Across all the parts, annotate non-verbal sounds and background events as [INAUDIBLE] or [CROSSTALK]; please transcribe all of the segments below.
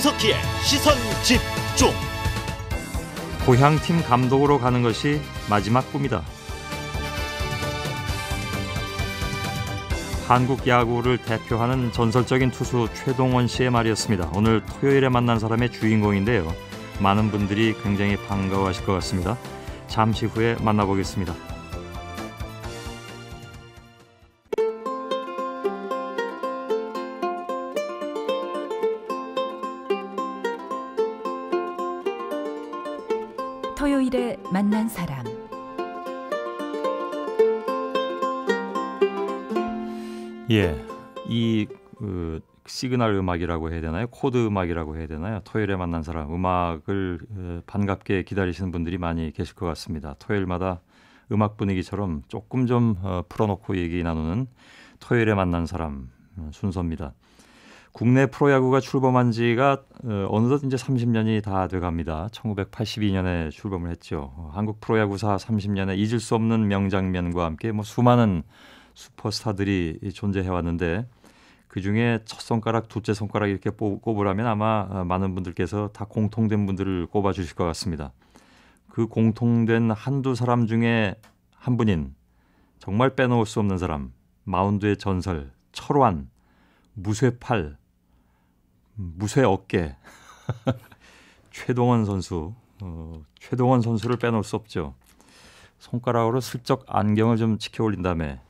강석희의 시선 집중. 고향 팀 감독으로 가는 것이 마지막 꿈이다. 한국 야구를 대표하는 전설적인 투수 최동원 씨의 말이었습니다. 오늘 토요일에 만난 사람의 주인공인데요. 많은 분들이 굉장히 반가워하실 것 같습니다. 잠시 후에 만나보겠습니다. 이 그, 시그널 음악이라고 해야 되나요? 코드 음악이라고 해야 되나요? 토요일에 만난 사람 음악을 어, 반갑게 기다리시는 분들이 많이 계실 것 같습니다. 토요일마다 음악 분위기처럼 조금 좀 어, 풀어놓고 얘기 나누는 토요일에 만난 사람 어, 순서입니다. 국내 프로야구가 출범한 지가 어느덧 이제 30년이 다 돼갑니다. 1982년에 출범을 했죠. 한국 프로야구사 30년에 잊을 수 없는 명장면과 함께 뭐 수많은 슈퍼스타들이 존재해 왔는데 그 중에 첫 손가락, 둘째 손가락 이렇게 꼽으라면 아마 어, 많은 분들께서 다 공통된 분들을 꼽아 주실 것 같습니다. 그 공통된 한두 사람 중에 한 분인 정말 빼놓을 수 없는 사람, 마운드의 전설, 철환, 무쇠팔, 무쇠어깨, [LAUGHS] 최동원 선수, 어, 최동원 선수를 빼놓을 수 없죠. 손가락으로 슬쩍 안경을 좀지켜 올린 다음에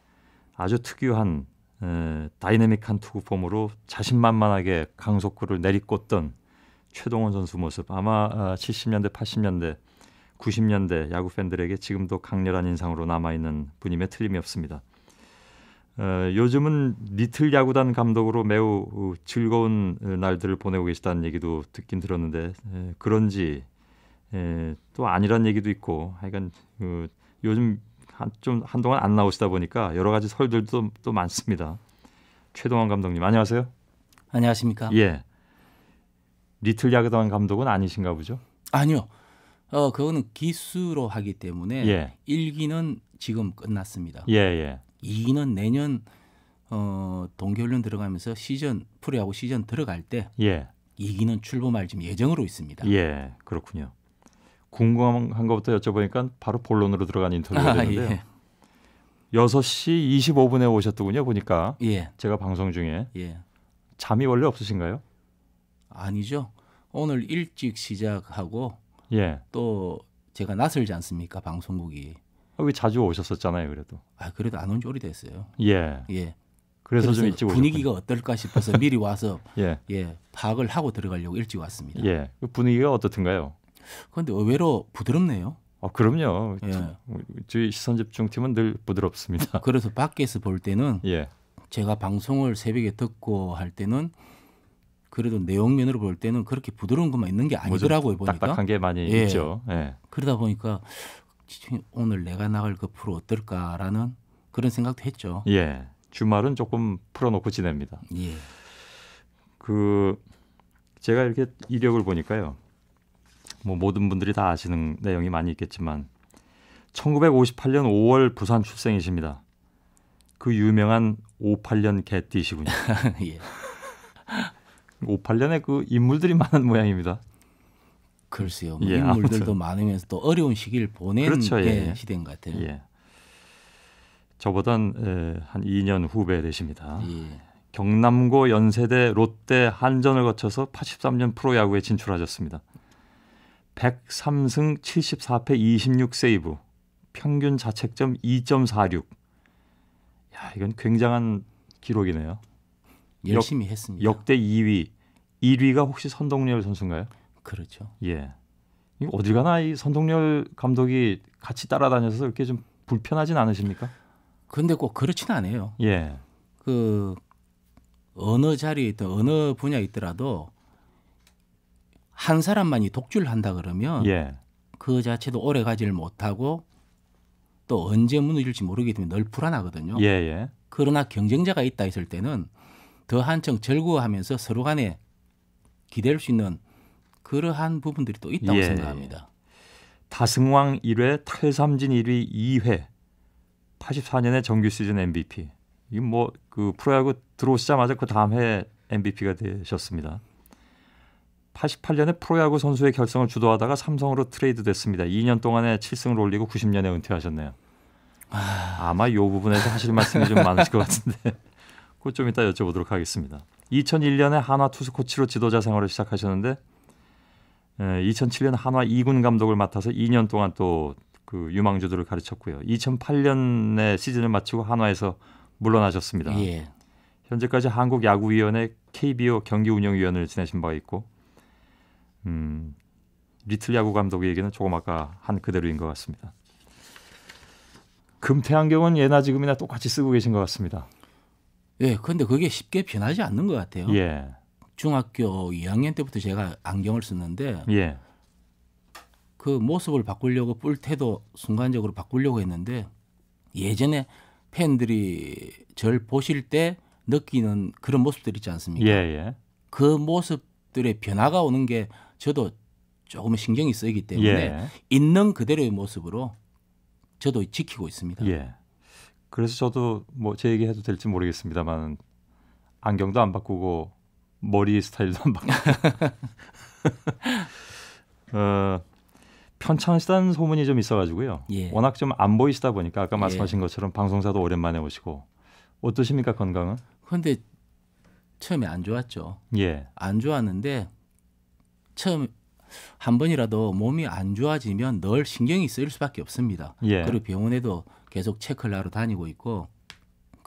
아주 특유한 에, 다이내믹한 투구폼으로 자신만만하게 강속구를 내리꽂던 최동원 선수 모습 아마 70년대, 아, 80년대, 90년대 야구 팬들에게 지금도 강렬한 인상으로 남아 있는 분임에 틀림이 없습니다. 어, 요즘은 리틀 야구단 감독으로 매우 즐거운 어, 날들을 보내고 계시다는 얘기도 듣긴 들었는데 에, 그런지 에, 또 아니란 얘기도 있고 하여간 어, 요즘 한, 좀 한동안 안 나오시다 보니까 여러 가지 설들도 또 많습니다. 최동원 감독님 안녕하세요. 안녕하십니까? 예. 리틀 야그단 감독은 아니신가 보죠? 아니요. 어 그거는 기수로 하기 때문에 예. 1기는 지금 끝났습니다. 예, 예. 2기는 내년 어 동계훈련 들어가면서 시즌 프로야구 시즌 들어갈 때 예. 2기는 출범할 지금 예정으로 있습니다. 예, 그렇군요. 궁금한 것부터 여쭤보니까 바로 본론으로 들어간 인터뷰가 되는데요. 아, 예. 6시 25분에 오셨더군요. 보니까 예. 제가 방송 중에 예. 잠이 원래 없으신가요? 아니죠. 오늘 일찍 시작하고 예. 또 제가 나설지 않습니까 방송국이. 아, 왜 자주 오셨었잖아요. 그래도. 아 그래도 안온지 오래됐어요. 예. 예. 그래서, 그래서 좀 일찍 분위기가 오셨군요. 어떨까 싶어서 미리 와서 [LAUGHS] 예. 예 파악을 하고 들어가려고 일찍 왔습니다. 예. 그 분위기가 어떻든가요? 그런데 의외로 부드럽네요. 어, 그럼요. 예. 저희 시선 집중 팀은 늘 부드럽습니다. [LAUGHS] 그래서 밖에서 볼 때는 예. 제가 방송을 새벽에 듣고 할 때는 그래도 내용면으로 볼 때는 그렇게 부드러운 것만 있는 게 아니더라고요 뭐 보니까 딱딱한 게 많이 예. 있죠. 예. 그러다 보니까 오늘 내가 나갈 그 프로 어떨까라는 그런 생각도 했죠. 예. 주말은 조금 풀어놓고 지냅니다. 예. 그 제가 이렇게 이력을 보니까요. 뭐 모든 분들이 다 아시는 내용이 많이 있겠지만 1958년 5월 부산 출생이십니다. 그 유명한 58년 개띠시군요. [LAUGHS] 예. 58년에 그 인물들이 많은 모양입니다. 글쎄요. 뭐 예, 인물들도 아무튼. 많으면서 또 어려운 시기를 보낸 그렇죠, 예. 예. 시대인 것 같아요. 예. 저보단 에, 한 2년 후배 되십니다. 예. 경남고 연세대 롯데 한전을 거쳐서 83년 프로야구에 진출하셨습니다. 103승 74패 26세이브, 평균 자책점 2.46. 야, 이건 굉장한 기록이네요. 열심히 역, 했습니다. 역대 2위. 1위가 혹시 선동열 선수인가요? 그렇죠. 예. 어디 가나 이 선동열 감독이 같이 따라다녀서 이렇게 좀 불편하진 않으십니까? 근데 꼭 그렇진 않아요. 예. 그 어느 자리에 있든 어느 분야에 있더라도 한 사람만이 독주를 한다 그러면 예. 그 자체도 오래 가지를 못하고 또 언제 무너질지 모르기 때문에 늘 불안하거든요. 예예. 예. 그러나 경쟁자가 있다 했을 때는 더 한층 절구하면서 서로 간에 기댈 수 있는 그러한 부분들이 또 있다고 예. 생각합니다. 다승왕 1회, 탈삼진 1위 2회, 84년에 정규 시즌 MVP. 이 뭐그 프로야구 들어오시자마자 그 다음 해 MVP가 되셨습니다. 88년에 프로야구 선수의 결성을 주도하다가 삼성으로 트레이드됐습니다. 2년 동안에 7승을 올리고 90년에 은퇴하셨네요. 아마 요 부분에서 하실 말씀이 좀 많으실 것 같은데 [LAUGHS] 그것 좀 이따 여쭤보도록 하겠습니다. 2001년에 한화 투수 코치로 지도자 생활을 시작하셨는데 2007년 예, 한화 2군 감독을 맡아서 2년 동안 또그 유망주들을 가르쳤고요. 2008년에 시즌을 마치고 한화에서 물러나셨습니다. 예. 현재까지 한국야구위원회 KBO 경기운영위원을 지내신 바 있고 음, 리틀 야구 감독의 얘기는 조금 아까 한 그대로인 것 같습니다. 금태 안경은 예나 지금이나 똑같이 쓰고 계신 것 같습니다. 예, 근데 그게 쉽게 변하지 않는 것 같아요. 예. 중학교 2학년 때부터 제가 안경을 쓰는데 예. 그 모습을 바꾸려고 뿔테도 순간적으로 바꾸려고 했는데 예전에 팬들이 절 보실 때 느끼는 그런 모습들 있지 않습니까? 예, 예. 그 모습들의 변화가 오는 게 저도 조금 신경이 쓰이기 때문에 예. 있는 그대로의 모습으로 저도 지키고 있습니다. 예. 그래서 저도 뭐 제 얘기해도 될지 모르겠습니다만 안경도 안 바꾸고 머리 스타일도 안 바꾸고 [LAUGHS] 어, 편찮으시다는 소문이 좀 있어가지고요. 예. 워낙 좀 안 보이시다 보니까 아까 예. 말씀하신 예. 것처럼 방송사도 오랜만에 오시고 어떠십니까 건강은? 그런데 처음에 안 좋았죠. 예. 안 좋았는데 처음 한 번이라도 몸이 안 좋아지면 늘 신경이 쓰일 수밖에 없습니다. 예. 그리고 병원에도 계속 체크를 하러 다니고 있고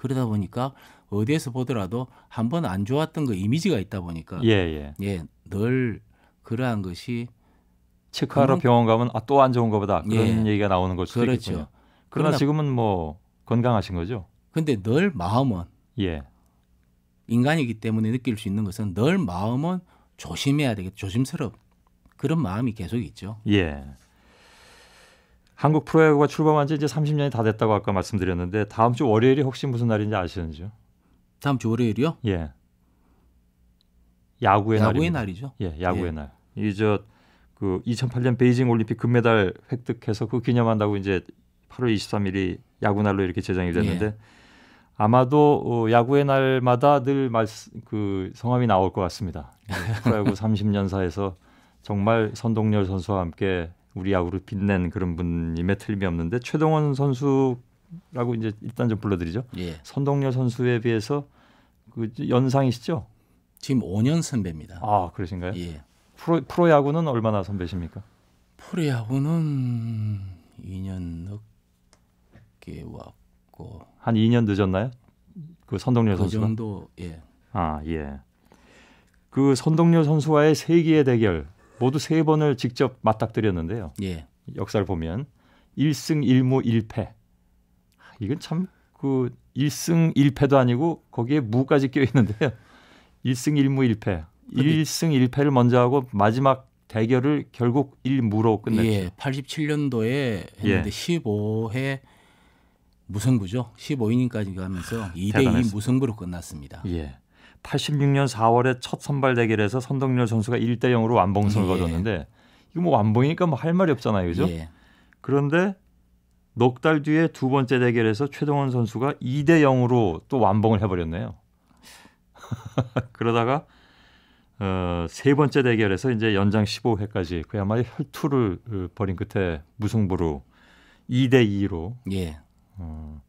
그러다 보니까 어디에서 보더라도 한 번 안 좋았던 그 이미지가 있다 보니까 예, 예. 예늘 그러한 것이 체크하러 그런, 음. 병원 가면 아, 또안 좋은 거보다 예. 그런 예. 얘기가 나오는 걸 수도 그렇죠. 있군요. 그러나, 그러나 지금은 뭐 건강하신 거죠? 근데 늘 마음은 예. 인간이기 때문에 느낄 수 있는 것은 늘 마음은 조심해야 되겠다. 조심스럽 그런 마음이 계속 있죠. 예. 한국 프로야구가 출범한 지 이제 30년이 다 됐다고 아까 말씀드렸는데 다음 주 월요일이 혹시 무슨 날인지 아시는지요? 다음 주 월요일이요? 예. 야구의, 야구의 날이죠. 예, 야구의 예. 날. 이저 그 2008년 베이징 올림픽 금메달 획득해서 그 기념한다고 이제 8월 23일이 야구날로 이렇게 제정이 됐는데 예. 아마도 어, 야구의 날마다 늘 말씀 그 성함이 나올 것 같습니다. 예, 프로야구 30년사에서 정말 선동열 선수와 함께 우리 야구를 빛낸 그런 분임에 틀림이 없는데 최동원 선수라고 이제 일단 좀 불러드리죠. 예. 선동열 선수에 비해서 그 연상이시죠? 지금 5년 선배입니다. 아 그러신가요? 예. 프로 프로 야구는 얼마나 선배십니까? 프로 야구는 2년 늦게 왔 있고 한 2년 늦었나요? 그 선동열 그 선수가 정도 예. 아 예. 그 선동열 선수와의 세기의 대결 모두 세 번을 직접 맞닥뜨렸는데요. 예. 역사를 보면 1승 1무 1패. 이건 참 그 1승 1패도 아니고 거기에 무까지 껴 있는데요. 1승 1무 1패. 1승 1패를 먼저 하고 마지막 대결을 결국 1무로 끝냈죠. 예, 87년도에 했는데 예. 15회 무승부죠. 15이닝까지 가면서 2대 2 무승부로 끝났습니다. 예. 86년 4월에 첫 선발 대결에서 선동열 선수가 1대 0으로 완봉승을 예. 거뒀는데 이거 뭐 완봉이니까 뭐 할 말이 없잖아요. 그죠? 예. 그런데 넉 달 뒤에 두 번째 대결에서 최동원 선수가 2대 0으로 또 완봉을 해 버렸네요. [LAUGHS] 그러다가 어, 세 번째 대결에서 이제 연장 15회까지 그야말로 혈투를 어, 벌인 끝에 무승부로 2대 2로 예. 어.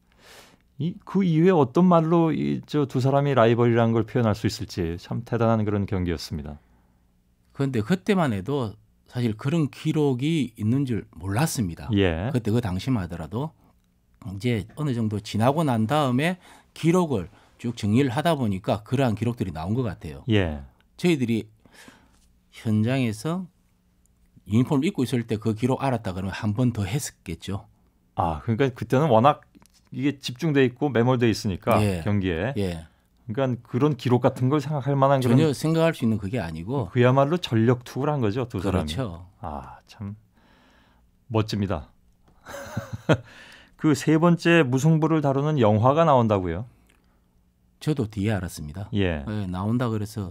이그 이후에 어떤 말로 이 저 두 사람이 라이벌이라는 걸 표현할 수 있을지 참 대단한 그런 경기였습니다. 그런데 그때만 해도 사실 그런 기록이 있는 줄 몰랐습니다. 예. 그때 그 당시만 하더라도 이제 어느 정도 지나고 난 다음에 기록을 쭉 정리를 하다 보니까 그러한 기록들이 나온 것 같아요. 예. 저희들이 현장에서 유니폼을 입고 있을 때 그 기록 알았다 그러면 한 번 더 했었겠죠. 아 그러니까 그때는 워낙 이게 집중돼 있고 매몰돼 있으니까 예. 경기에. 예. 그러니까 그런 기록 같은 걸 생각할 만한 전혀 그런 생각할 수 있는 그게 아니고 그야말로 전력 투구를 한 거죠 두 사람이. 그렇죠. 아참 멋집니다. [LAUGHS] 그 세 번째 무승부를 다루는 영화가 나온다고요? 저도 뒤에 알았습니다. 예, 예 나온다 그래서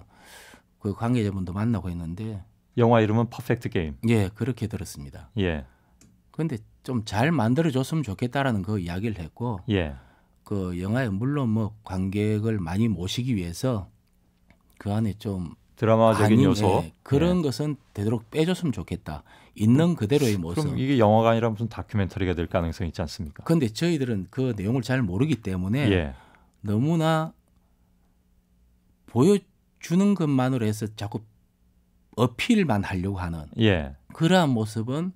그 관계자분도 만나고 했는데 영화 이름은 퍼펙트 게임. 예, 그렇게 들었습니다. 예. 그런데 좀잘 만들어줬으면 좋겠다라는 그 이야기를 했고 예. 그 영화에 물론 뭐 관객을 많이 모시기 위해서 그 안에 좀 드라마적인 아닌, 요소 예, 그런 예. 것은 되도록 빼줬으면 좋겠다. 있는 그대로의 모습. 그럼 이게 영화가 아니라 무슨 다큐멘터리가 될 가능성이 있지 않습니까? 근데 저희들은 그 내용을 잘 모르기 때문에 예. 너무나 보여주는 것만으로 해서 자꾸 어필만 하려고 하는 예. 그러한 모습은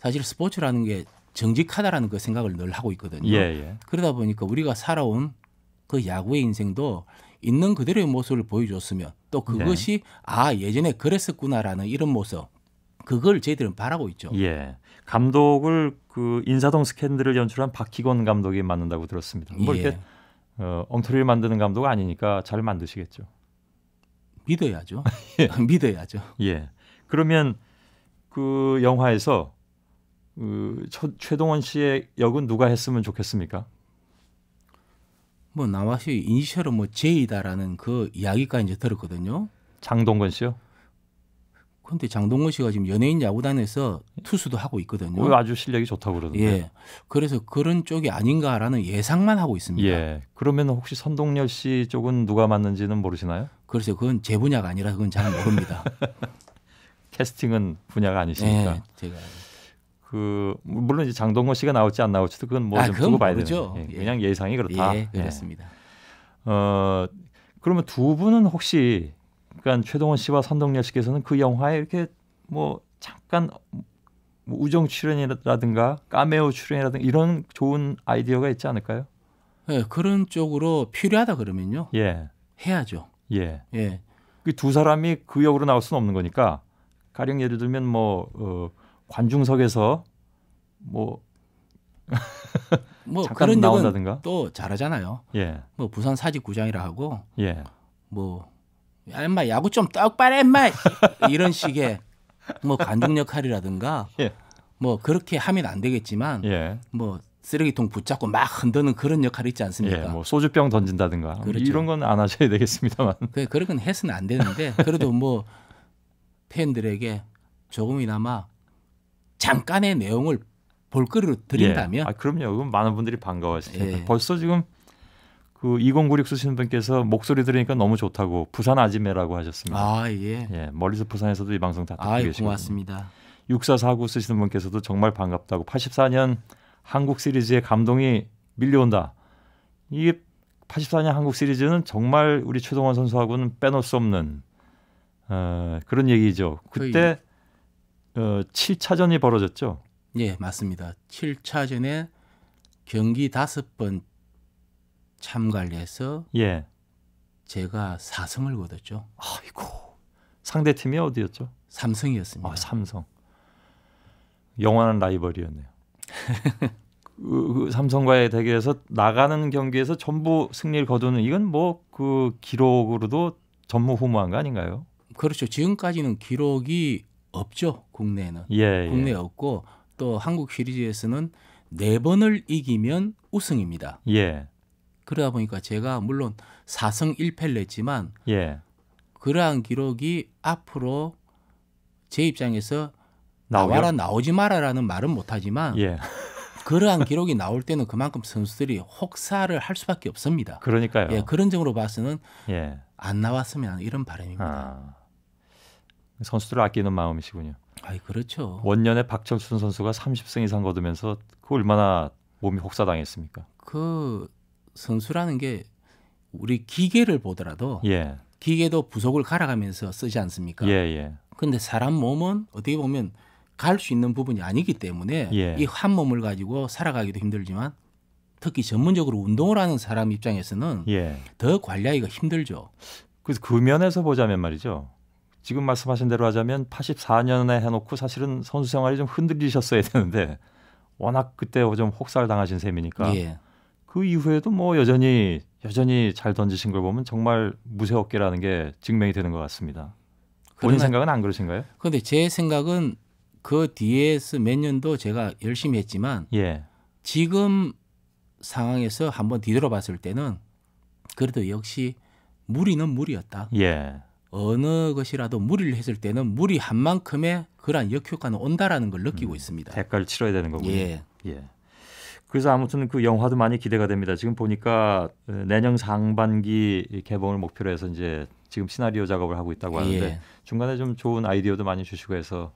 사실 스포츠라는 게 정직하다라는 그 생각을 늘 하고 있거든요. 예, 예. 그러다 보니까 우리가 살아온 그 야구의 인생도 있는 그대로의 모습을 보여줬으면 또 그것이 네. 아 예전에 그랬었구나라는 이런 모습 그걸 저희들은 바라고 있죠. 예. 감독을 그 인사동 스캔들을 연출한 박희건 감독이 만든다고 들었습니다. 뭐 예. 이렇게 어, 엉터리를 만드는 감독 아니니까 잘 만드시겠죠. 믿어야죠. [LAUGHS] 예. 믿어야죠. 예. 그러면 그 영화에서 그 최동원 씨의 역은 누가 했으면 좋겠습니까? 뭐 나와시 이니셜은 뭐 제이다라는 그 이야기까지 이제 들었거든요. 장동건 씨요? 근데 장동건 씨가 지금 연예인 야구단에서 투수도 하고 있거든요. 어, 아주 실력이 좋다고 그러던데. 예. 그래서 그런 쪽이 아닌가라는 예상만 하고 있습니다. 예. 그러면 혹시 선동열 씨 쪽은 누가 맞는지는 모르시나요? 그래서 그건 제 분야가 아니라 그건 잘 모릅니다. [LAUGHS] 캐스팅은 분야가 아니시니까. 예, 제가 그 물론 이제 장동건 씨가 나올지 안 나올지도 그건 뭐좀 아, 두고 봐야 되죠. 예, 그냥 예. 상이 그렇다. 예, 예. 그렇습니다. 예. 어 그러면 두 분은 혹시 그러니까 최동원 씨와 선동열 씨께서는 그 영화에 이렇게 뭐 잠깐 뭐 우정 출연이라든가 까메오 출연이라든가 이런 좋은 아이디어가 있지 않을까요? 예, 그런 쪽으로 필요하다 그러면요. 예. 해야죠. 예. 예. 그 두 사람이 그 역으로 나올 수는 없는 거니까 가령 예를 들면 뭐 어, 관중석에서 뭐, 뭐 그런 나온다든가 또 잘하잖아요. 예. 뭐 부산 사직구장이라 하고 예. 뭐 야, 마 야구 좀 떡발해 인마 이런 식의 뭐 관중 역할이라든가 예. 뭐 그렇게 하면 안 되겠지만 예. 뭐 쓰레기통 붙잡고 막 흔드는 그런 역할이 있지 않습니까? 예, 뭐 소주병 던진다든가 뭐 그렇죠. 이런 건 안 하셔야 되겠습니다만. [LAUGHS] 그, 그런 건 해서는 안 되는데 그래도 뭐 팬들에게 조금이나마 잠깐의 내용을 볼거리로 드린다면 예. 아, 그럼요. 그럼 많은 분들이 반가워하실 텐데 예. 벌써 지금 그2096 쓰시는 분께서 목소리 들으니까 너무 좋다고 부산 아지매라고 하셨습니다. 아 예. 예 멀리서 부산에서도 이 방송 다 듣고 아, 계시고 고맙습니다. 6449 쓰시는 분께서도 정말 반갑다고 84년 한국 시리즈의 감동이 밀려온다. 이게 84년 한국 시리즈는 정말 우리 최동원 선수하고는 빼놓을 수 없는 어, 그런 얘기죠. 그때 어, 7차전이 벌어졌죠. 예, 맞습니다. 7차전에 경기 다섯 번 참가를 해서 예. 제가 4승을 거뒀죠. 아이고. 상대 팀이 어디였죠? 삼성이었습니다. 아, 삼성. 영원한 라이벌이었네요. [LAUGHS] 그, 그 삼성과의 대결에서 나가는 경기에서 전부 승리를 거두는 이건 뭐 그 기록으로도 전무후무한 거 아닌가요? 그렇죠. 지금까지는 기록이 없죠 국내에는 예, 예. 국내에 예. 없고 또 한국 시리즈에서는 네 번을 이기면 우승입니다. 예. 그러다 보니까 제가 물론 4승 1패를 냈지만 예. 그러한 기록이 앞으로 제 입장에서 나와라 나오지 마라라는 말은 못하지만 예. [LAUGHS] 그러한 기록이 나올 때는 그만큼 선수들이 혹사를 할 수밖에 없습니다. 그러니까요. 예, 그런 점으로 봐서는 예. 안 나왔으면 이런 바람입니다. 아. 선수들을 아끼는 마음이시군요. 아, 그렇죠. 원년에 박철순 선수가 30승 이상 거두면서 그 얼마나 몸이 혹사당했습니까? 그 선수라는 게 우리 기계를 보더라도 예. 기계도 부속을 갈아가면서 쓰지 않습니까? 예, 예. 근데 사람 몸은 어떻게 보면 갈 수 있는 부분이 아니기 때문에 예. 이한 몸을 가지고 살아가기도 힘들지만 특히 전문적으로 운동을 하는 사람 입장에서는 예. 더 관리하기가 힘들죠. 그래서 그 면에서 보자면 말이죠. 지금 말씀하신 대로 하자면 84년에 해놓고 사실은 선수 생활이 좀 흔들리셨어야 되는데 워낙 그때 좀 혹살 당하신 셈이니까 예. 그 이후에도 뭐 여전히 여전히 잘 던지신 걸 보면 정말 무쇠 어깨라는 게 증명이 되는 것 같습니다. 본인 그러 생각은 안 그러신가요? 그런데 제 생각은 그 뒤에서 몇 년도 제가 열심히 했지만 예. 지금 상황에서 한번 뒤돌아봤을 때는 그래도 역시 무리는 무리였다. 예. 어느 것이라도 무리를 했을 때는 무리한 만큼의 그러한 역효과는 온다라는 걸 느끼고 음, 있습니다. 대가를 치러야 되는 거군요. 예. 예. 그래서 아무튼 그 영화도 많이 기대가 됩니다. 지금 보니까 어, 내년 상반기 개봉을 목표로 해서 이제 지금 시나리오 작업을 하고 있다고 예. 하는데 예. 중간에 좀 좋은 아이디어도 많이 주시고 해서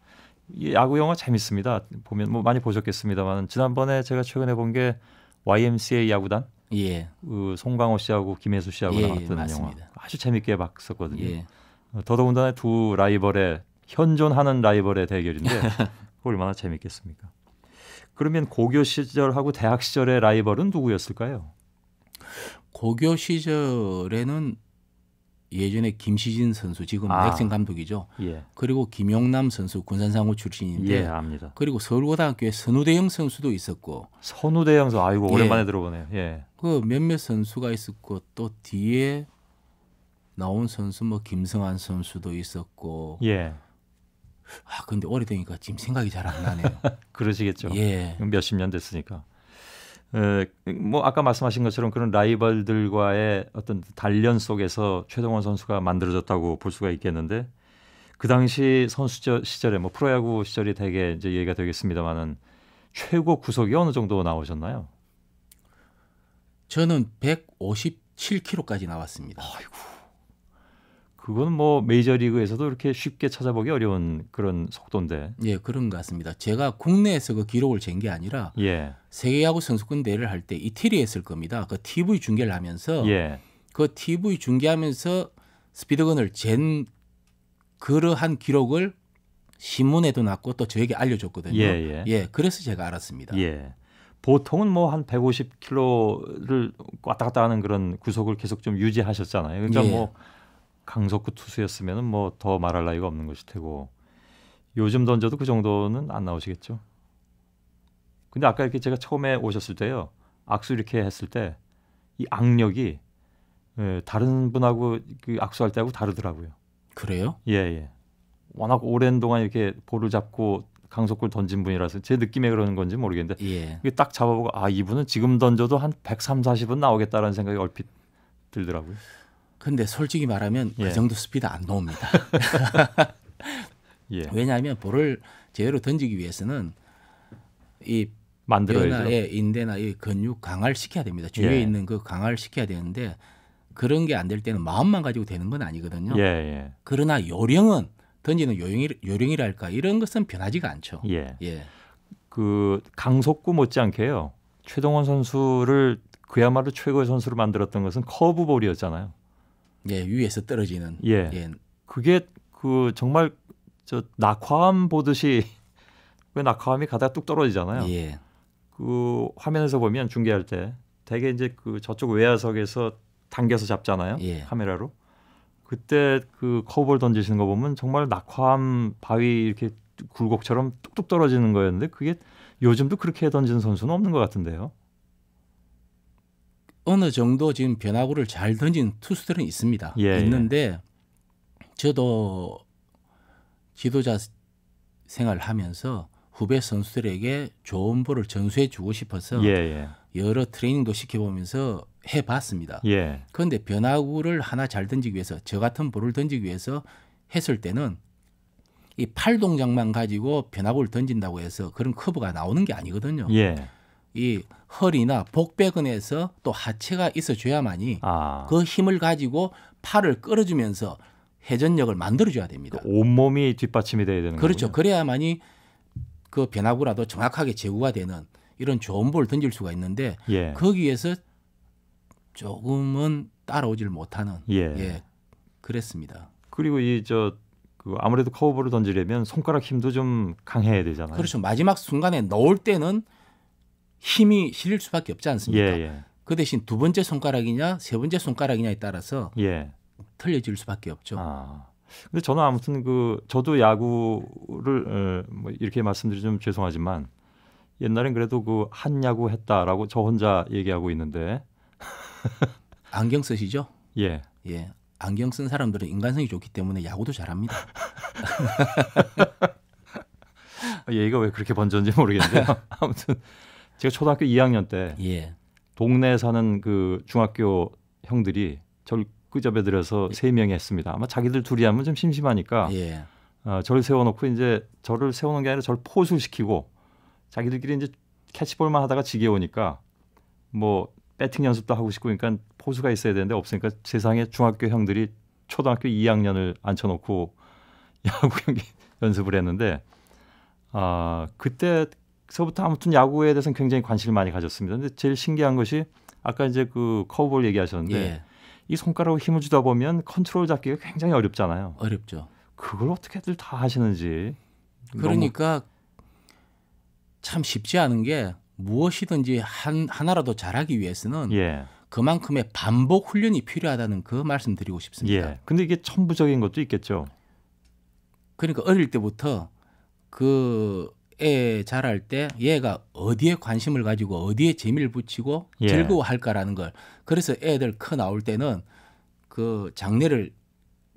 이 야구 영화 재밌습니다. 보면 뭐 많이 보셨겠습니다만 지난번에 제가 최근에 본 게 YMCA 야구단 예. 그 송강호 씨하고 김혜수 씨하고 예, 나왔던 영화 아주 재밌게 봤었거든요. 예. 어, 더더군다나 두 라이벌의 현존하는 라이벌의 대결인데 [LAUGHS] 얼마나 재밌겠습니까? 그러면 고교 시절하고 대학 시절의 라이벌은 누구였을까요? 고교 시절에는 예전에 김시진 선수 지금 아, 넥센 감독이죠. 예. 그리고 김용남 선수 군산상호 출신인데 예, 압니다. 그리고 서울고등학교에 선우대영 선수도 있었고 선우대영 선수 아이고 예. 오랜만에 들어보네요. 예. 그 몇몇 선수가 있었고 또 뒤에 나온 선수 뭐 김승환 선수도 있었고 예. 아 근데 오래되니까 지금 생각이 잘 안 나네요. [LAUGHS] 그러시겠죠. 예. 몇십 년 됐으니까. 에, 어, 뭐 아까 말씀하신 것처럼 그런 라이벌들과의 어떤 단련 속에서 최동원 선수가 만들어졌다고 볼 수가 있겠는데 그 당시 선수 시절에 뭐 프로야구 시절이 되게 이제 얘기가 되겠습니다만은 최고 구속이 어느 정도 나오셨나요? 저는 157km까지 나왔습니다. 아이고. 그건 뭐 메이저리그에서도 이렇게 쉽게 찾아보기 어려운 그런 속도인데. 예, 그런 것 같습니다. 제가 국내에서 그 기록을 잰 게 아니라 예. 세계야구 선수권 대회를 할 때 이태리에 했을 겁니다. 그 TV 중계를 하면서 예. 그 TV 중계하면서 스피드건을 잰 그러한 기록을 신문에도 났고 또 저에게 알려줬거든요. 예, 예, 예. 그래서 제가 알았습니다. 예. 보통은 뭐 한 150km를 왔다 갔다 하는 그런 구속을 계속 좀 유지하셨잖아요. 그러니까 예. 뭐 강석구 투수였으면 뭐 더 말할 나위가 없는 것이되고 요즘 던져도 그 정도는 안 나오시겠죠. 근데 아까 이렇게 제가 처음에 오셨을 때요 악수 이렇게 했을 때 이 악력이 예, 다른 분하고 그 악수할 때하고 다르더라고요. 그래요? 예 예. 워낙 오랜 동안 이렇게 볼을 잡고 강속골 던진 분이라서 제 느낌에 그러는 건지 모르겠는데 예. 게딱 잡아보고 아 이분은 지금 던져도 한 103, 40은 나오겠다라는 생각이 얼핏 들더라고요. 근데 솔직히 말하면 그 예. 그 정도 스피드 안 나옵니다. 예. [LAUGHS] 왜냐하면 볼을 제대로 던지기 위해서는 이 만들어야의 인대나 이 근육 강화를 시켜야 됩니다. 주위에 예. 있는 그 강화를 시켜야 되는데 그런 게 안 될 때는 마음만 가지고 되는 건 아니거든요. 예, 예. 그러나 요령은 던지는 요령이, 요령이랄까 이런 것은 변하지가 않죠. 예. 예. 그 강속구 못지않게요. 최동원 선수를 그야말로 최고의 선수로 만들었던 것은 커브볼이었잖아요. 예, 위에서 떨어지는. 예. 예. 그게 그 정말 저낙화암 보듯이 [LAUGHS] 왜낙화암이 가다가 뚝 떨어지잖아요. 예. 그 화면에서 보면 중계할 때 대개 이제 그 저쪽 외야석에서 당겨서 잡잖아요. 예. 카메라로. 그때 그커브를 던지시는 거 보면 정말 낙화암 바위 이렇게 굴곡처럼 뚝뚝 떨어지는 거였는데 그게 요즘도 그렇게 던지는 선수는 없는 것 같은데요. 어느 정도 지금 변화구를 잘 던진 투수들은 있습니다. 예, 예. 있는데 저도 지도자 생활하면서 후배 선수들에게 좋은 볼을 전수해 주고 싶어서 예, 예. 여러 트레이닝도 시켜보면서 해봤습니다. 예. 그런데 변화구를 하나 잘 던지기 위해서 저 같은 볼을 던지기 위해서 했을 때는 이 팔 동작만 가지고 변화구를 던진다고 해서 그런 커브가 나오는 게 아니거든요. 예. 이 허리나 복배근에서 또 하체가 있어줘야만이 아. 그 힘을 가지고 팔을 끌어주면서 회전력을 만들어줘야 됩니다. 그 온몸이 뒷받침이 돼야 되는 거죠. 그렇죠. 거군요. 그래야만이 그 변화구라도 정확하게 제구가 되는 이런 좋은 볼 던질 수가 있는데 예. 거기에서 조금은 따라오질 못하는 예, 예 그랬습니다. 그리고 이 저 그 아무래도 커브볼을 던지려면 손가락 힘도 좀 강해야 되잖아요. 그렇죠. 마지막 순간에 넣을 때는 힘이 실릴 수밖에 없지 않습니까? 예, 예. 그 대신 두 번째 손가락이냐 세 번째 손가락이냐에 따라서 예. 틀려질 수밖에 없죠. 아. 근데 저는 아무튼 그 저도 야구를 어, 뭐 이렇게 말씀드리면 죄송하지만 옛날엔 그래도 그 한 야구 했다라고 저 혼자 얘기하고 있는데 [LAUGHS] 안경 쓰시죠? 예. 예. 안경 쓴 사람들은 인간성이 좋기 때문에 야구도 잘합니다. [LAUGHS] 아, 얘기가 왜 그렇게 번졌는지 모르겠는데 [LAUGHS] 아무튼 제가 초등학교 2학년 때 예. 동네에 사는 그 중학교 형들이 저를 끄잡아들여서 예. 세 명이 했습니다. 아마 자기들 둘이 하면 좀 심심하니까 예. 어, 저를 세워놓고 이제 저를 세우는 게 아니라 저를 포수시키고 자기들끼리 이제 캐치볼만 하다가 지겨우니까 뭐 배팅 연습도 하고 싶고 그러니까 포수가 있어야 되는데 없으니까 세상에 중학교 형들이 초등학교 2학년을 앉혀놓고 [LAUGHS] 야구 경기 연습을 했는데 아 그때 그서부터 아무튼 야구에 대해서는 굉장히 관심을 많이 가졌습니다. 근데 제일 신기한 것이 아까 이제 그 커브볼 얘기하셨는데 예. 이 손가락으로 힘을 주다 보면 컨트롤 잡기가 굉장히 어렵잖아요. 어렵죠. 그걸 어떻게들 다 하시는지. 그러니까 참 쉽지 않은 게 무엇이든지 한 하나라도 잘하기 위해서는 예. 그만큼의 반복 훈련이 필요하다는 그 말씀 드리고 싶습니다. 예. 근데 이게 천부적인 것도 있겠죠. 그러니까 어릴 때부터 그애 자랄 때 얘가 어디에 관심을 가지고 어디에 재미를 붙이고 예. 즐거워할까라는 걸 그래서 애들 커 나올 때는 그 장래를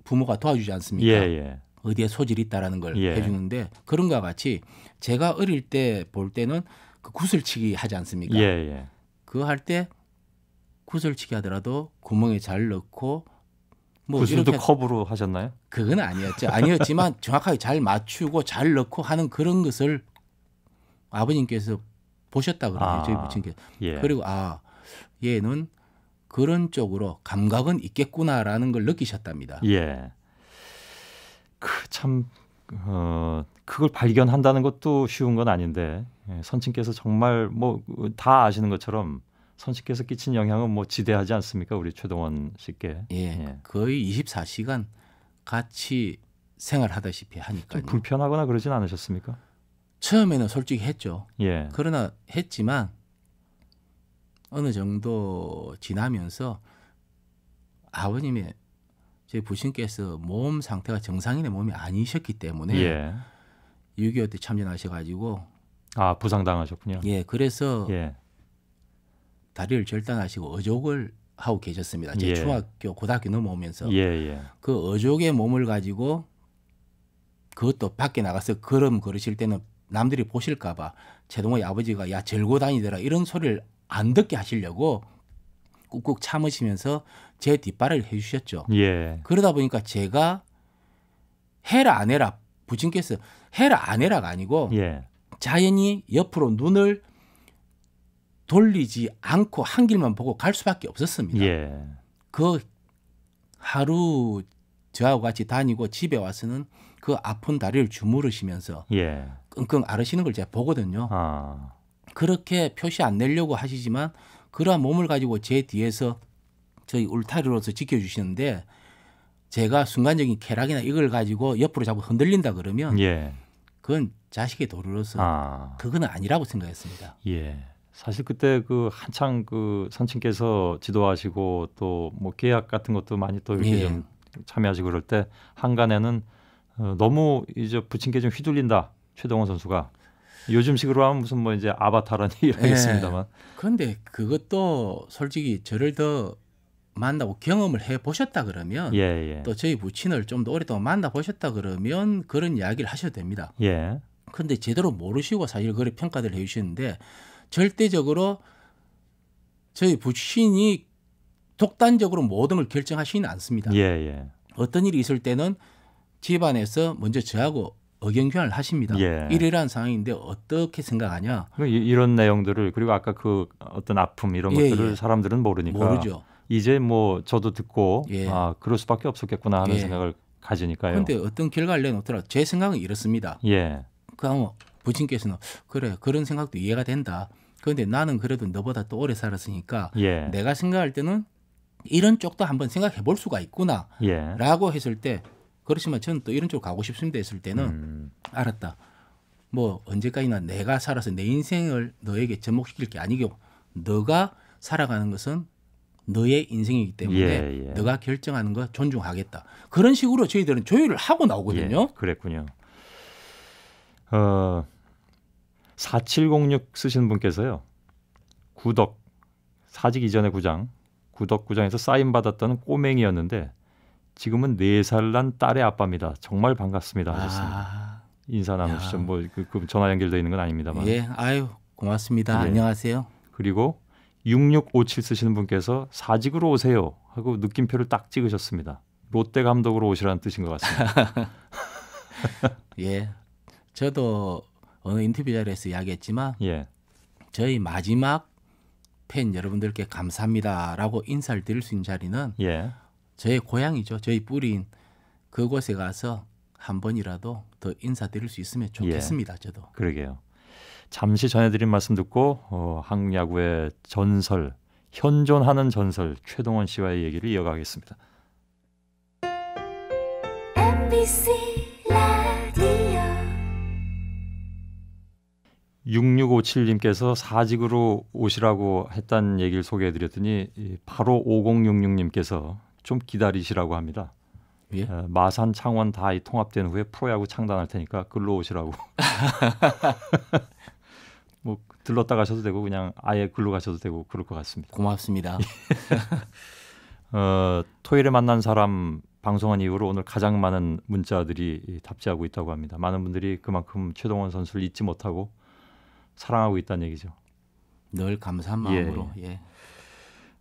부모가 도와주지 않습니까? 예예. 예. 어디에 소질이 있다라는 걸 예. 해주는데 그런것 같이 제가 어릴 때 볼 때는 그 구슬치기 하지 않습니까? 예, 예. 그할 때 구슬치기 하더라도 구멍에 잘 넣고 뭐 구수도 그 컵으로 하셨나요? 그건 아니었죠. 아니었지만 [LAUGHS] 정확하게 잘 맞추고 잘 넣고 하는 그런 것을 아버님께서 보셨다 그러네요. 아, 저희 부친께서. 예. 그리고 아 얘는 그런 쪽으로 감각은 있겠구나라는 걸 느끼셨답니다. 예. 그참 어, 그걸 발견한다는 것도 쉬운 건 아닌데 예, 선친께서 정말 뭐 다 아시는 것처럼 선식께서 끼친 영향은 뭐 지대하지 않습니까? 우리 최동원 씨께. 예, 예. 거의 24시간 같이 생활하다시피 하니까 불편하거나 그러진 않으셨습니까? 처음에는 솔직히 했죠. 예. 그러나 했지만 어느 정도 지나면서 아버님의 제 부신께서 몸 상태가 정상인의 몸이 아니셨기 때문에 예. 6.25때 참전하셔가지고 아 부상당하셨군요. 예, 그래서 예. 다리를 절단하시고 어족을 하고 계셨습니다. 제 예. 중학교, 고등학교 넘어오면서 예예. 예. 그 어족의 몸을 가지고 그것도 밖에 나가서 걸음 걸으실 때는 남들이 보실까봐 제동의 아버지가 야 절고 다니더라 이런 소리를 안 듣게 하시려고 꾹꾹 참으시면서 제 뒷발을 해주셨죠. 예. 그러다 보니까 제가 해라 안 해라 부친께서 해라 안 해라가 아니고 예. 자연히 옆으로 눈을 돌리지 않고 한 길만 보고 갈 수밖에 없었습니다. 예. 그 하루 저하고 같이 다니고 집에 와서는 그 아픈 다리를 주무르시면서 예. 끙끙 앓으시는 걸 제가 보거든요. 아. 그렇게 표시 안 내려고 하시지만 그러한 몸을 가지고 제 뒤에서 저희 울타리로서 지켜주시는데 제가 순간적인 쾌락이나 이걸 가지고 옆으로 자꾸 흔들린다 그러면 예. 그건 자식의 도리로서 아. 그거는 아니라고 생각했습니다. 예. 사실 그때 그 한창 그 선친께서 지도하시고 또 뭐 계약 같은 것도 많이 또 이렇게 예. 좀 참여하시고 그럴 때 한간에는 어, 너무 이제 부친께 좀 휘둘린다 최동원 선수가 요즘식으로 하면 무슨 뭐 이제 아바타라는 얘기를 [LAUGHS] 하겠습니다만 예. 그런데 그것도 솔직히 저를 더 만나고 경험을 해 보셨다 그러면 예, 예. 또 저희 부친을 좀 더 오랫동안 만나 보셨다 그러면 그런 이야기를 하셔도 됩니다. 예. 그데 제대로 모르시고 사실 그렇게 평가를 해주시는데 절대적으로 저희 부친이 독단적으로 모든 걸 결정하시지는 않습니다. 예, 예. 어떤 일이 있을 때는 집안에서 먼저 저하고 의견 교환을 하십니다. 예. 이러한 상황인데 어떻게 생각하냐? 그러니까 이런 내용들을 그리고 아까 그 어떤 아픔 이런 예, 것들을 예. 사람들은 모르니까 모르죠. 이제 뭐 저도 듣고 예. 아 그럴 수밖에 없었겠구나 하는 예. 생각을 가지니까요. 그런데 어떤 결과를 내놓더라 도제 생각은 이렇습니다. 예. 그하 부친께서는 그래 그런 생각도 이해가 된다. 그런데 나는 그래도 너보다 또 오래 살았으니까 예. 내가 생각할 때는 이런 쪽도 한번 생각해 볼 수가 있구나라고 예. 했을 때 그렇지만 저는 또 이런 쪽으로 가고 싶습니다 했을 때는 음. 알았다. 뭐 언제까지나 내가 살아서 내 인생을 너에게 접목시킬 게 아니고 너가 살아가는 것은 너의 인생이기 때문에 예, 예. 너가 결정하는 거 존중하겠다. 그런 식으로 저희들은 조율을 하고 나오거든요. 예, 그랬군요. 어, 4706 쓰시는 분께서요. 구덕 사직 이전의 구장 구덕 구장에서 사인 받았다는 꼬맹이였는데 지금은 4살 난 딸의 아빠입니다. 정말 반갑습니다. 하셨습니다. 아, 인사 나누시죠. 뭐그 그 전화 연결되어 있는 건 아닙니다만. 예. 아유, 고맙습니다. 예. 안녕하세요. 그리고 6657 쓰시는 분께서 사직으로 오세요 하고 느낌표를 딱 찍으셨습니다. 롯데 감독으로 오시라는 뜻인 것 같습니다. [LAUGHS] 예. 저도 어느 인터뷰 자리에서 이야기했지만 예. 저희 마지막 팬 여러분들께 감사합니다라고 인사를 드릴 수 있는 자리는 예. 저의 고향이죠. 저희 뿌리인 그곳에 가서 한 번이라도 더 인사드릴 수 있으면 예. 좋겠습니다. 예. 저도. 그러게요. 잠시 전해드린 말씀 듣고 어, 한국 야구의 전설, 현존하는 전설 최동원 씨와의 얘기를 이어가겠습니다. MBC 6657님께서 사직으로 오시라고 했단 얘기를 소개해 드렸더니 바로 5066님께서 좀 기다리시라고 합니다. 예? 어, 마산 창원 다이 통합된 후에 프로야구 창단할 테니까 글로 오시라고. [LAUGHS] 뭐 들렀다 가셔도 되고 그냥 아예 글로 가셔도 되고 그럴 것 같습니다. 고맙습니다. [LAUGHS] 어, 토요일에 만난 사람 방송한 이후로 오늘 가장 많은 문자들이 답지하고 있다고 합니다. 많은 분들이 그만큼 최동원 선수를 잊지 못하고 사랑하고 있다는 얘기죠. 늘 감사한 예, 마음으로. 예.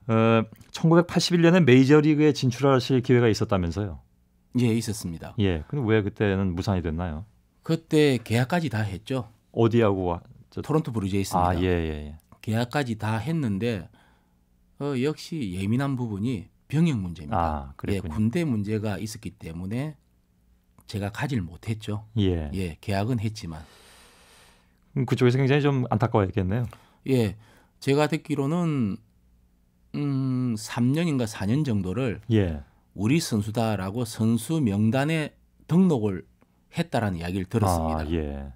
예. 어, 1981년에 메이저리그에 진출하실 기회가 있었다면서요? 예, 있었습니다. 예. 근데 왜 그때는 무산이 됐나요? 그때 계약까지 다 했죠. 어디하고 와? 저... 토론토 브루제이스입니다. 아, 예, 예, 예. 계약까지 다 했는데 어, 역시 예민한 부분이 병역 문제입니다. 아, 예, 군대 문제가 있었기 때문에 제가 가질 못했죠. 예. 예, 계약은 했지만 음, 그쪽에서 굉장히 좀 안타까워했겠네요. 예, 제가 듣기로는 음 3년인가 4년 정도를 예. 우리 선수다라고 선수 명단에 등록을 했다라는 이야기를 들었습니다. 아, 예.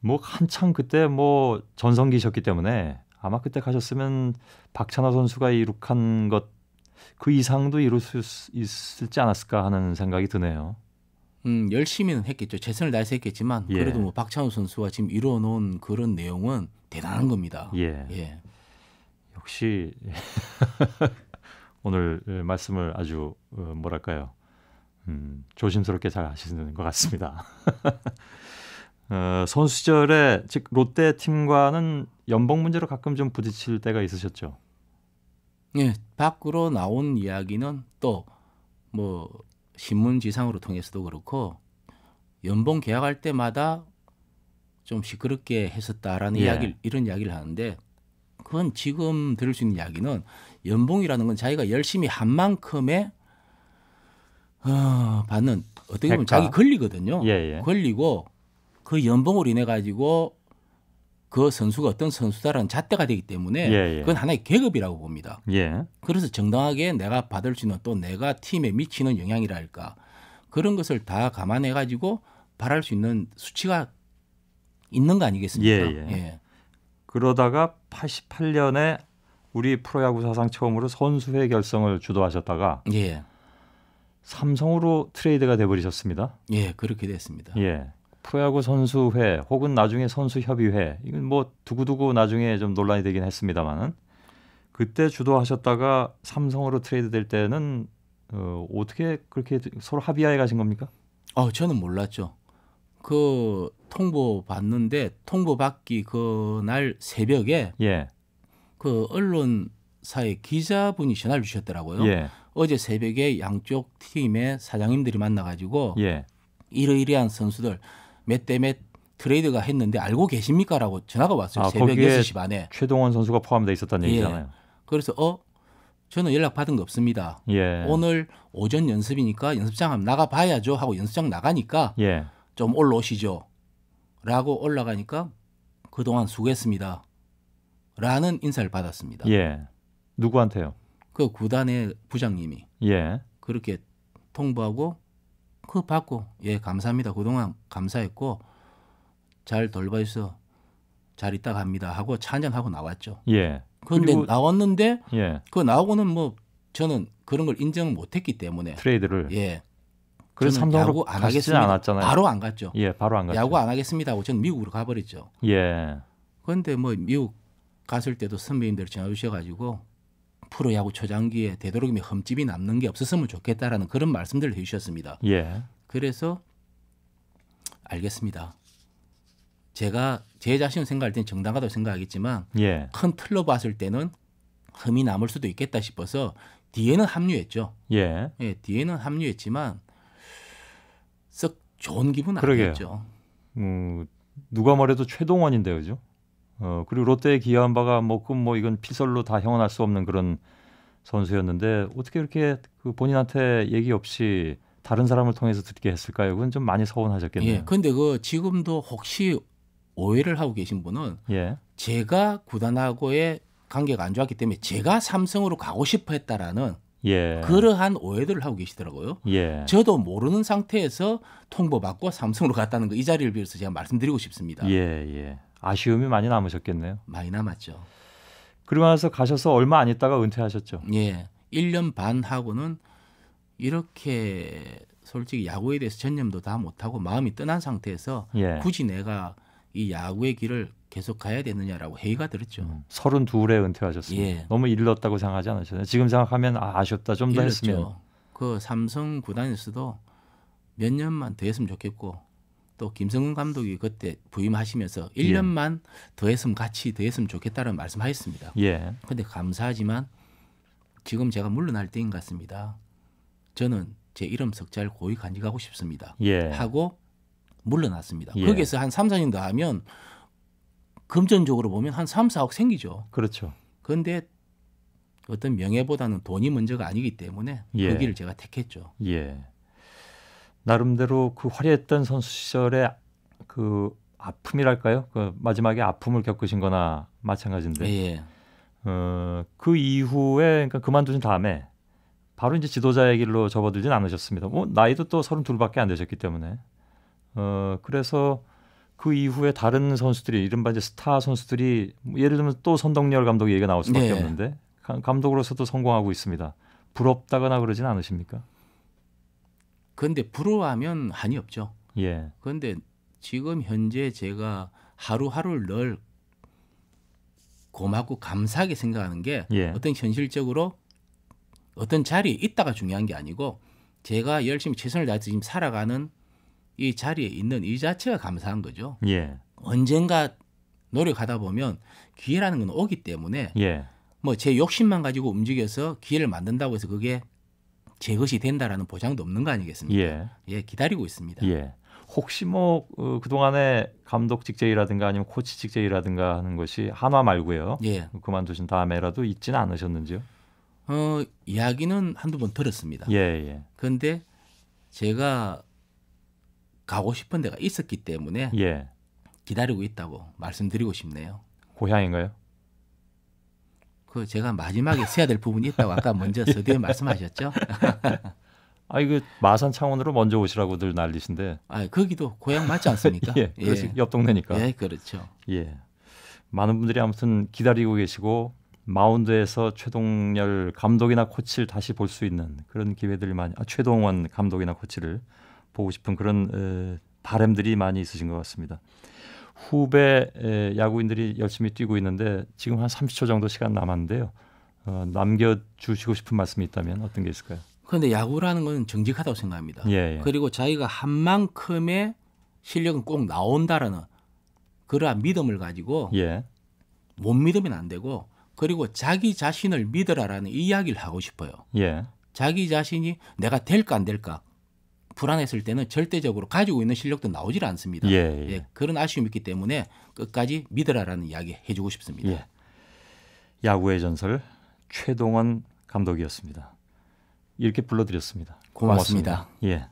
뭐 한참 그때 뭐 전성기셨기 때문에 아마 그때 가셨으면 박찬호 선수가 이룩한 것 그 이상도 이룰 수 있을지 않았을까 하는 생각이 드네요. 음, 열심히는 했겠죠. 최선을 다해서 했겠지만 예. 그래도 뭐 박찬호 선수가 지금 이루어놓은 그런 내용은 대단한 겁니다. 예. 예. 역시 [LAUGHS] 오늘 말씀을 아주 어, 뭐랄까요 음, 조심스럽게 잘 하시는 것 같습니다. [LAUGHS] 어, 선수 시절에 즉 롯데 팀과는 연봉 문제로 가끔 좀 부딪힐 때가 있으셨죠? 예, 밖으로 나온 이야기는 또뭐 신문 지상으로 통해서도 그렇고 연봉 계약할 때마다 좀 시끄럽게 했었다라는 예. 이야기를 이런 이야기를 하는데 그건 지금 들을 수 있는 이야기는 연봉이라는 건 자기가 열심히 한 만큼의 어, 받는 어떻게 보면 대가. 자기 권리거든요. 예, 예. 권리고 그 연봉으로 인해 가지고 그 선수가 어떤 선수다라는 잣대가 되기 때문에 예, 예. 그건 하나의 계급이라고 봅니다. 예. 그래서 정당하게 내가 받을 수 있는 또 내가 팀에 미치는 영향이랄까 그런 것을 다 감안해 가지고 발할 수 있는 수치가 있는 거 아니겠습니까? 예. 예. 예. 그러다가 88년에 우리 프로야구 사상 처음으로 선수회 결성을 주도하셨다가 예. 삼성으로 트레이드가 돼버리셨습니다. 예, 그렇게 됐습니다. 예. 프로야구 선수회 혹은 나중에 선수협의회 이건 뭐 두고두고 나중에 좀 논란이 되긴 했습니다만은 그때 주도하셨다가 삼성으로 트레이드될 때는 어, 어떻게 그렇게 서로 합의하에 가신 겁니까? 어, 저는 몰랐죠. 그 통보 받는데 통보 받기 그 날 새벽에 예. 그 언론사의 기자분이 전화를 주셨더라고요. 예. 어제 새벽에 양쪽 팀의 사장님들이 만나가지고 예. 이러이러한 선수들 몇대몇 트레이드가 했는데 알고 계십니까라고 전화가 왔어요. 아, 새벽 6시 반에. 최동원 선수가 포함되 있었다는 예. 얘기잖아요. 그래서 어 저는 연락 받은 거 없습니다. 예. 오늘 오전 연습이니까 연습장 한번 나가 봐야죠 하고 연습장 나가니까 예. 좀 올라오시죠. 라고 올라가니까 그동안 수고했습니다. 라는 인사를 받았습니다. 예. 누구한테요? 그 구단의 부장님이. 예. 그렇게 통보하고 그거 받고 예 감사합니다. 그동안 감사했고 잘 돌봐주셔서 잘 있다 갑니다 하고 찬양하고 나왔죠. 예. 그런데 나왔는데 예. 그 나오고는 뭐 저는 그런 걸 인정 못했기 때문에 트레이드를 예. 그래서 삼성으로 안 하겠습니다. 않았잖아요. 바로 안 갔죠. 예, 바로 안 갔죠. 야구 안 하겠습니다 하고 저는 미국으로 가버렸죠. 예. 그런데 뭐 미국 갔을 때도 선배님들 전화 주셔가지고 프로야구 초장기에 되도록이면 흠집이 남는 게 없었으면 좋겠다라는 그런 말씀들을 해주셨습니다. 예. 그래서 알겠습니다. 제가 제 자신을 생각할 때는 정당하다고 생각하겠지만 예. 큰 틀로 봤을 때는 흠이 남을 수도 있겠다 싶어서 뒤에는 합류했죠. 예. 예 뒤에는 합류했지만 썩 좋은 기분 아니었죠. 음, 누가 말해도 최동원인데 그죠? 어 그리고 롯데에 기여한 바가 뭐그뭐 뭐 이건 피설로 다 형언할 수 없는 그런 선수였는데 어떻게 이렇게 그 본인한테 얘기 없이 다른 사람을 통해서 듣게 했을까요? 그건 좀 많이 서운하셨겠네요. 예. 근데 그 지금도 혹시 오해를 하고 계신 분은 예. 제가 구단하고의 관계가 안 좋았기 때문에 제가 삼성으로 가고 싶어 했다라는 예. 그러한 오해들을 하고 계시더라고요. 예. 저도 모르는 상태에서 통보받고 삼성으로 갔다는 거이 자리를 빌어서 제가 말씀드리고 싶습니다. 예, 예. 아쉬움이 많이 남으셨겠네요. 많이 남았죠. 그리고 나서 가셔서 얼마 안 있다가 은퇴하셨죠. 예. 1년 반 하고는 이렇게 솔직히 야구에 대해서 전념도 다 못하고 마음이 떠난 상태에서 예. 굳이 내가 이 야구의 길을 계속 가야 되느냐라고 회의가 들었죠. 음, 32에 은퇴하셨습니다. 예. 너무 일렀다고 생각하지 않으셨나요? 지금 생각하면 아, 쉽다 좀 더 했으면. 그 삼성 구단에서도 몇 년만 더 했으면 좋겠고 또 김성근 감독이 그때 부임하시면서 1년만 예. 더했으면 같이 더했으면 좋겠다는 말씀하셨습니다. 예. 근데 감사하지만 지금 제가 물러날 때인 것 같습니다. 저는 제 이름 석자를 고이 간직하고 싶습니다. 예. 하고 물러났습니다. 예. 거기에서 한 3, 4년 더 하면 금전적으로 보면 한 3, 4억 생기죠. 그렇죠. 그런데 어떤 명예보다는 돈이 먼저가 아니기 때문에 예. 그 길을 제가 택했죠. 예. 나름대로 그 화려했던 선수 시절의 그 아픔이랄까요? 그 마지막에 아픔을 겪으신 거나 마찬가지인데. 예, 예. 어, 그 이후에 그러니까 그만두신 다음에 바로 이제 지도자의 길로 접어들진 않으셨습니다. 뭐 나이도 또 서른 둘밖에안 되셨기 때문에. 어, 그래서 그 이후에 다른 선수들이 이른바 이제 스타 선수들이 뭐 예를 들면 또 선덕열 감독 얘기가 나올 수밖에 네. 없는데 감독으로서도 성공하고 있습니다. 부럽다거나 그러진 않으십니까? 그런데 부러워하면 한이 없죠. 예. 그런데 지금 현재 제가 하루하루를 늘 고맙고 감사하게 생각하는 게 예. 어떤 현실적으로 어떤 자리에 있다가 중요한 게 아니고 제가 열심히 최선을 다해서 지금 살아가는 이 자리에 있는 이 자체가 감사한 거죠. 예. 언젠가 노력하다 보면 기회라는 건 오기 때문에 예. 뭐제 욕심만 가지고 움직여서 기회를 만든다고 해서 그게 제 것이 된다라는 보장도 없는 거 아니겠습니까? 예, 예 기다리고 있습니다. 예. 혹시 뭐 어, 그동안에 감독 직제이라든가 아니면 코치 직제이라든가 하는 것이 한화 말고요. 예. 그만두신 다음에라도 있지는 않으셨는지요? 어, 이야기는 한두 번 들었습니다. 예, 예. 근데 제가 가고 싶은 데가 있었기 때문에 예. 기다리고 있다고 말씀드리고 싶네요. 고향인가요? 그 제가 마지막에 써야 될 부분이 있다고 아까 먼저 서두에 말씀하셨죠. [LAUGHS] 아 이거 그 마산 창원으로 먼저 오시라고들 난리신데. 아 거기도 고향 맞지 않습니까? [LAUGHS] 예, 그렇 예. 옆 동네니까. 예, 그렇죠. 예. 많은 분들이 아무튼 기다리고 계시고 마운드에서 최동열 감독이나 코치를 다시 볼 수 있는 그런 기회들이 많이 아, 최동원 감독이나 코치를 보고 싶은 그런 에, 바램들이 많이 있으신 것 같습니다. 후배 야구인들이 열심히 뛰고 있는데 지금 한 30초 정도 시간 남았는데요. 어, 남겨주시고 싶은 말씀이 있다면 어떤 게 있을까요? 그런데 야구라는 건 정직하다고 생각합니다. 예, 예. 그리고 자기가 한 만큼의 실력은 꼭 나온다라는 그러한 믿음을 가지고 예. 못 믿으면 안 되고 그리고 자기 자신을 믿으라라는 이야기를 하고 싶어요. 예. 자기 자신이 내가 될까 안 될까 불안했을 때는 절대적으로 가지고 있는 실력도 나오질 않습니다. 예, 예. 예, 그런 아쉬움이 있기 때문에 끝까지 믿으라라는 이야기 해주고 싶습니다. 예. 야구의 전설 최동원 감독이었습니다. 이렇게 불러드렸습니다. 고맙습니다. 고맙습니다. 예.